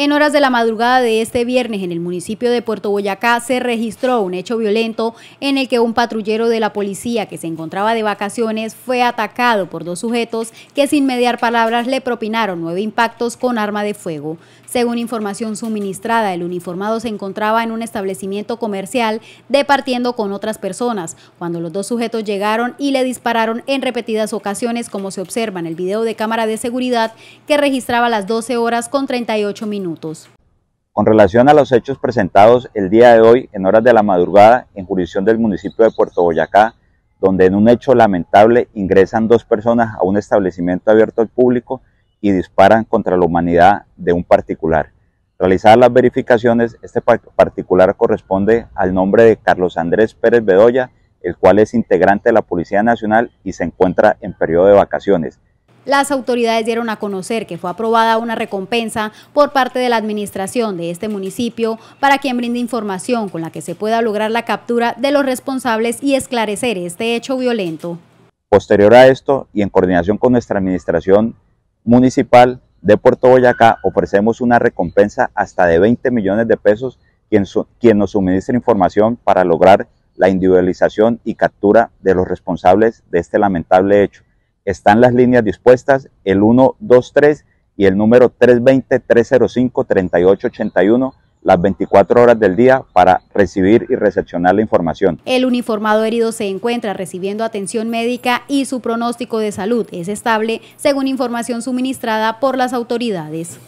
En horas de la madrugada de este viernes en el municipio de Puerto Boyacá se registró un hecho violento en el que un patrullero de la policía que se encontraba de vacaciones fue atacado por dos sujetos que sin mediar palabras le propinaron nueve impactos con arma de fuego. Según información suministrada, el uniformado se encontraba en un establecimiento comercial departiendo con otras personas cuando los dos sujetos llegaron y le dispararon en repetidas ocasiones como se observa en el video de cámara de seguridad que registraba las 12 horas con 38 minutos. Con relación a los hechos presentados el día de hoy en horas de la madrugada en jurisdicción del municipio de Puerto Boyacá, donde en un hecho lamentable ingresan dos personas a un establecimiento abierto al público y disparan contra la humanidad de un particular. Realizadas las verificaciones, este particular corresponde al nombre de Carlos Andrés Pérez Bedoya, el cual es integrante de la Policía Nacional y se encuentra en periodo de vacaciones las autoridades dieron a conocer que fue aprobada una recompensa por parte de la administración de este municipio para quien brinde información con la que se pueda lograr la captura de los responsables y esclarecer este hecho violento. Posterior a esto y en coordinación con nuestra administración municipal de Puerto Boyacá, ofrecemos una recompensa hasta de 20 millones de pesos quien, quien nos suministre información para lograr la individualización y captura de los responsables de este lamentable hecho. Están las líneas dispuestas, el 123 y el número 320-305-3881 las 24 horas del día para recibir y recepcionar la información. El uniformado herido se encuentra recibiendo atención médica y su pronóstico de salud es estable, según información suministrada por las autoridades.